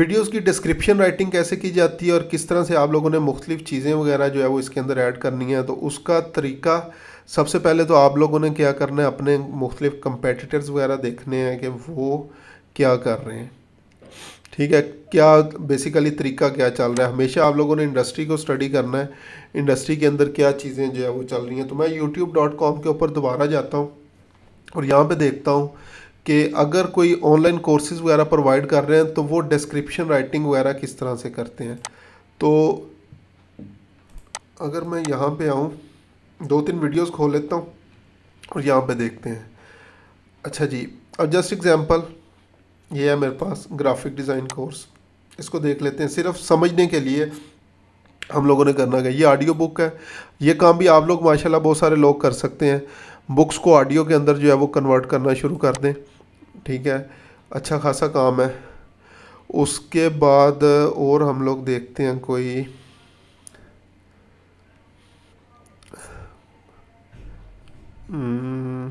Videos की description writing कैसे की जाती है और किस तरह से आप लोगों ने मुख्तलिफ चीज़ें वगैरह जो है वो इसके अंदर ऐड करनी है तो उसका तरीका सबसे पहले तो आप लोगों ने क्या करना है अपने मुख्तलिफ कंपेटिटर्स वगैरह देखने हैं कि वो क्या कर रहे हैं ठीक है क्या बेसिकली तरीका क्या चल रहा है हमेशा आप लोगों ने इंडस्ट्री को स्टडी करना है इंडस्ट्री के अंदर क्या चीज़ें जो है वो चल रही हैं तो मैं यूट्यूब डॉट कॉम के ऊपर दोबारा जाता हूँ और यहाँ पर देखता हूँ कि अगर कोई ऑनलाइन कोर्सेज़ वगैरह प्रोवाइड कर रहे हैं तो वो डिस्क्रिप्शन राइटिंग वगैरह किस तरह से करते हैं तो अगर मैं यहाँ पे आऊँ दो तीन वीडियोस खोल लेता हूँ और यहाँ पे देखते हैं अच्छा जी अब जस्ट एग्जांपल ये है मेरे पास ग्राफिक डिज़ाइन कोर्स इसको देख लेते हैं सिर्फ समझने के लिए हम लोगों ने करना है ये ऑडियो बुक है ये काम भी आप लोग माशाल्लाह बहुत सारे लोग कर सकते हैं बुक्स को ऑडियो के अंदर जो है वो कन्वर्ट करना शुरू कर दें ठीक है अच्छा खासा काम है उसके बाद और हम लोग देखते हैं कोई हम्म।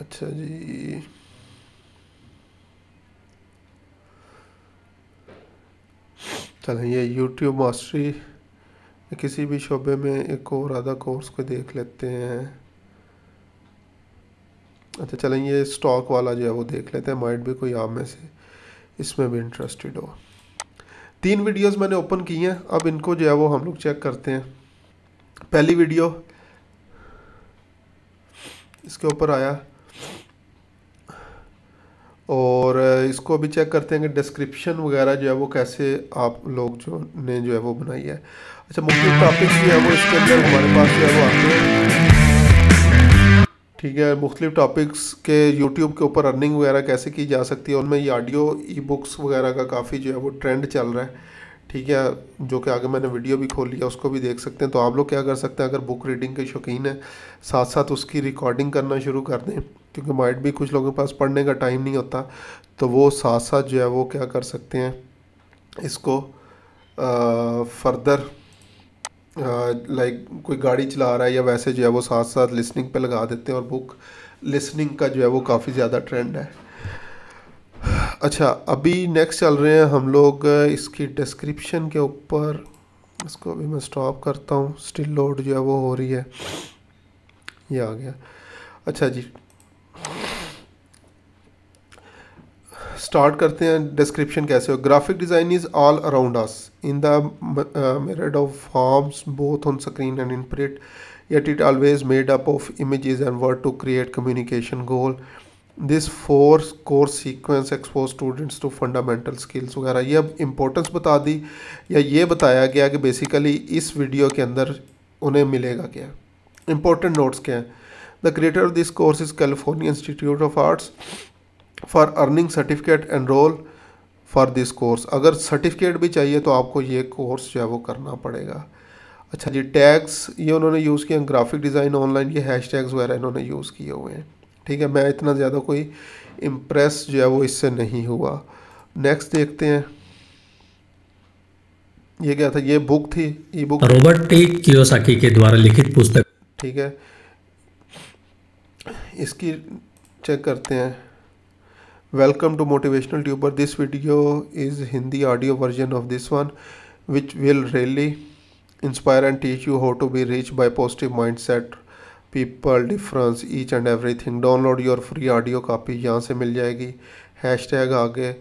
अच्छा जी चलें ये यूट्यूब मास्टरी किसी भी शोबे में एक और आधा कोर्स को देख लेते हैं अच्छा चलें ये स्टॉक वाला जो है वो देख लेते हैं माइंड भी कोई आप में से इसमें भी इंटरेस्टेड हो तीन वीडियोस मैंने ओपन की हैं अब इनको जो है वो हम लोग चेक करते हैं पहली वीडियो इसके ऊपर आया और इसको अभी चेक करते हैं कि डिस्क्रिप्शन वगैरह जो है वो कैसे आप लोग जो ने जो है वो बनाई है अच्छा मुख्य टॉपिक्स जो है वो इसके अंदर हमारे पास जो है वो आते हैं ठीक है मुख्तलिफ टॉपिक्स के यूट्यूब के ऊपर अर्निंग वगैरह कैसे की जा सकती है उनमें ये ऑडियो ई बुक्स वगैरह का काफ़ी जो है वो ट्रेंड चल रहा है ठीक है जो कि आगे मैंने वीडियो भी खोल लिया उसको भी देख सकते हैं तो आप लोग क्या कर सकते हैं अगर बुक रीडिंग के शौकीन हैं साथ साथ उसकी रिकॉर्डिंग करना शुरू कर दें क्योंकि माइट भी कुछ लोगों के पास पढ़ने का टाइम नहीं होता तो वो साथ साथ जो है वो क्या कर सकते हैं इसको फर्दर लाइक कोई गाड़ी चला रहा है या वैसे जो है वो साथ साथ लिसनिंग पे लगा देते हैं और बुक लिसनिंग का जो है वो काफ़ी ज़्यादा ट्रेंड है अच्छा अभी नेक्स्ट चल रहे हैं हम लोग इसकी डिस्क्रिप्शन के ऊपर इसको अभी मैं स्टॉप करता हूँ स्टिल लोड जो है वो हो रही है ये आ गया अच्छा जी स्टार्ट करते हैं डिस्क्रिप्शन कैसे हो graphic design is all around us in the myriad of forms both on screen and in print yet it always made up of image and word to create communication goal this four core sequence expose students to fundamental skills वगैरह ये अब importance बता दी या ये बताया गया कि basically इस वीडियो के अंदर उन्हें मिलेगा क्या इम्पोर्टेंट नोट्स क्या हैं the creator of this course is California Institute of Arts for earning certificate enrol for this course अगर सर्टिफिकेट भी चाहिए तो आपको ये कोर्स जो है वो करना पड़ेगा अच्छा जी टैग्स ये उन्होंने यूज़ किए ग्राफिक डिज़ाइन ऑनलाइन ये हैश टैग्स वगैरह इन्होंने यूज़ किए हुए हैं ठीक है मैं इतना ज़्यादा कोई इम्प्रेस जो है वो इससे नहीं हुआ नेक्स्ट देखते हैं ये क्या था ये बुक थी e book Robert T Kiyosaki के द्वारा लिखित पुस्तक ठीक है इसकी चेक करते हैं welcome to motivational tuber this video is hindi audio version of this one which will really inspire and teach you how to be rich by positive mindset people difference each and everything download your free audio copy यहाँ से मिल जाएगी hashtag आगे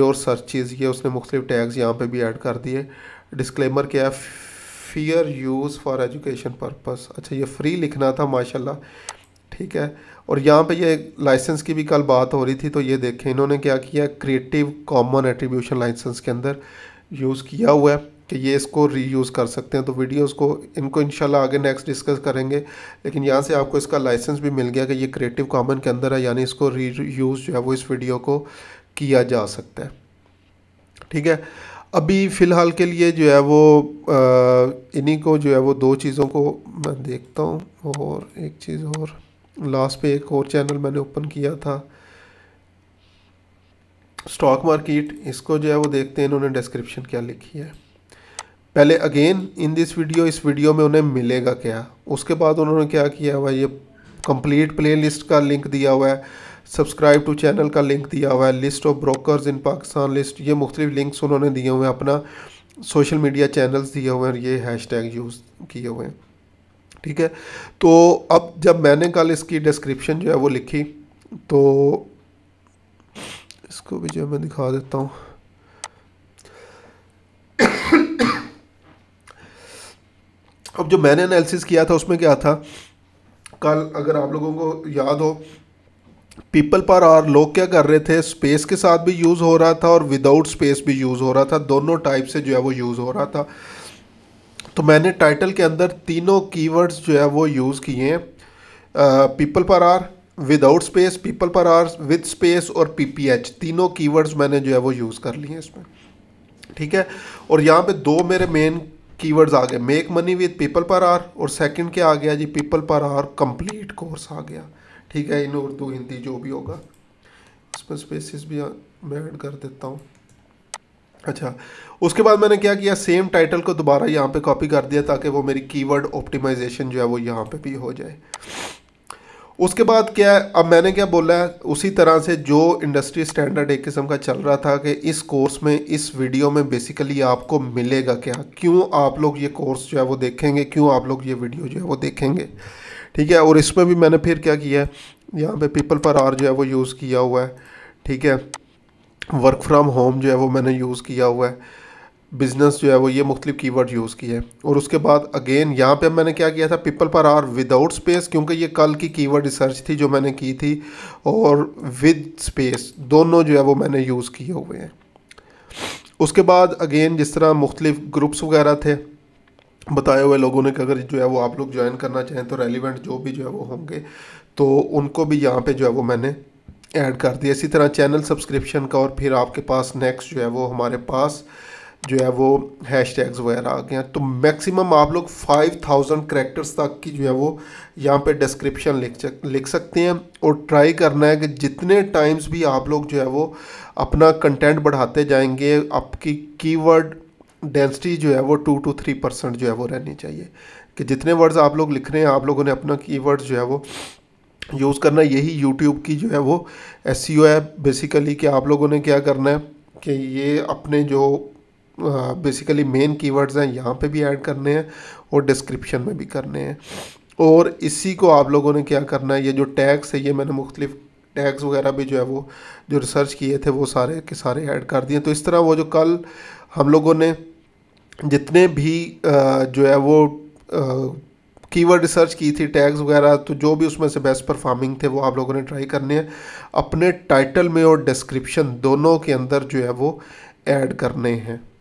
your searches ये उसने मुख्तलिफ tags यहाँ पे भी ऐड कर दिए disclaimer क्या है fear use for education purpose अच्छा ये free लिखना था माशाल्लाह ठीक है और यहाँ पे ये लाइसेंस की भी कल बात हो रही थी तो ये देखें इन्होंने क्या किया क्रिएटिव कॉमन एट्रीब्यूशन लाइसेंस के अंदर यूज़ किया हुआ है कि ये इसको रीयूज़ कर सकते हैं तो वीडियोस को इनको इनशाला आगे नेक्स्ट डिस्कस करेंगे लेकिन यहाँ से आपको इसका लाइसेंस भी मिल गया कि ये क्रिएटिव कॉमन के अंदर है यानी इसको रीयूज़ जो है वो इस वीडियो को किया जा सकता है ठीक है अभी फ़िलहाल के लिए जो है वो इन्हीं को जो है वो दो चीज़ों को मैं देखता हूँ और एक चीज़ और लास्ट पे एक और चैनल मैंने ओपन किया था स्टॉक मार्केट इसको जो है वो देखते हैं इन्होंने डिस्क्रिप्शन क्या लिखी है पहले अगेन इन दिस वीडियो इस वीडियो में उन्हें मिलेगा क्या उसके बाद उन्होंने क्या किया हुआ ये कंप्लीट प्लेलिस्ट का लिंक दिया हुआ है सब्सक्राइब टू चैनल का लिंक दिया हुआ है list of brokers in Pakistan list ये मुख्तलिफ लिंक्स उन्होंने दिए हुए हैं अपना सोशल मीडिया चैनल्स दिए हुए हैं और ये हैश टैग यूज़ किए हुए हैं ठीक है तो अब जब मैंने कल इसकी डिस्क्रिप्शन जो है वो लिखी तो इसको भी जो मैं दिखा देता हूँ अब जो मैंने एनालिसिस किया था उसमें क्या था कल अगर आप लोगों को याद हो पीपल पर आर लोग क्या कर रहे थे स्पेस के साथ भी यूज़ हो रहा था और विदाउट स्पेस भी यूज़ हो रहा था दोनों टाइप से जो है वो यूज़ हो रहा था तो मैंने टाइटल के अंदर तीनों कीवर्ड्स जो है वो यूज़ किए हैं People Per Hour without space People Per Hour with space और पीपीएच तीनों कीवर्ड्स मैंने जो है वो यूज़ कर लिए हैं इसमें ठीक है और यहाँ पे दो मेरे मेन कीवर्ड्स आ गए make money with People Per Hour और सेकंड क्या आ गया जी People Per Hour complete course आ गया ठीक है इन उर्दू हिंदी जो भी होगा इसमें स्पेसिस भी मैं ऐड कर देता हूँ अच्छा उसके बाद मैंने क्या किया सेम टाइटल को दोबारा यहाँ पे कॉपी कर दिया ताकि वो मेरी कीवर्ड ऑप्टिमाइजेशन जो है वो यहाँ पे भी हो जाए उसके बाद क्या है अब मैंने क्या बोला है उसी तरह से जो इंडस्ट्री स्टैंडर्ड एक किस्म का चल रहा था कि इस कोर्स में इस वीडियो में बेसिकली आपको मिलेगा क्या क्यों आप लोग ये कोर्स जो है वो देखेंगे क्यों आप लोग ये वीडियो जो है वो देखेंगे ठीक है और इसमें भी मैंने फिर क्या किया है यहाँ पर पीपल पर आर जो है वो यूज़ किया हुआ है ठीक है वर्क फ्राम होम जो है वो मैंने यूज़ किया हुआ है बिज़नेस जो है वो ये मुख्तलिफ कीवर्ड यूज़ किए और उसके बाद अगेन यहाँ पे मैंने क्या किया था people Per Hour without space क्योंकि ये कल की कीवर्ड रिसर्च थी जो मैंने की थी और विद स्पेस दोनों जो है वो मैंने यूज़ किए हुए हैं उसके बाद अगेन जिस तरह मुख्तलिफ ग्रुप्स वगैरह थे बताए हुए लोगों ने कि अगर जो है वो आप लोग ज्वाइन करना चाहें तो रेलिवेंट जो भी जो है वो होंगे तो उनको भी यहाँ पर जो है वो मैंने ऐड कर दिया इसी तरह चैनल सब्सक्रिप्शन का और फिर आपके पास नेक्स्ट जो है वो हमारे पास जो है वो हैश टैग्स वगैरह आ गए हैं तो मैक्सिमम आप लोग 5000 करेक्टर्स तक की जो है वो यहाँ पे डिस्क्रिप्शन लिख लिख सकते हैं और ट्राई करना है कि जितने टाइम्स भी आप लोग जो है वो अपना कंटेंट बढ़ाते जाएंगे आपकी कीवर्ड डेंसिटी जो है वो टू टू थ्री परसेंट जो है वो रहनी चाहिए कि जितने वर्ड्स आप लोग लिख रहे हैं आप लोगों ने अपना की जो है वो यूज़ करना यही यूट्यूब की जो है वो एस e है बेसिकली कि आप लोगों ने क्या करना है कि ये अपने जो बेसिकली मेन कीवर्ड्स हैं यहाँ पे भी ऐड करने हैं और डिस्क्रिप्शन में भी करने हैं और इसी को आप लोगों ने क्या करना है ये जो टैग्स है ये मैंने मुख्तलिफ टैग्स वगैरह भी जो है वो जो रिसर्च किए थे वो सारे के सारे ऐड कर दिए तो इस तरह वो जो कल हम लोगों ने जितने भी जो है वो कीवर्ड रिसर्च की थी टैग्स वगैरह तो जो भी उसमें से बेस्ट परफॉर्मिंग थे वो आप लोगों ने ट्राई करने हैं अपने टाइटल में और डिस्क्रिप्शन दोनों के अंदर जो है वो ऐड करने हैं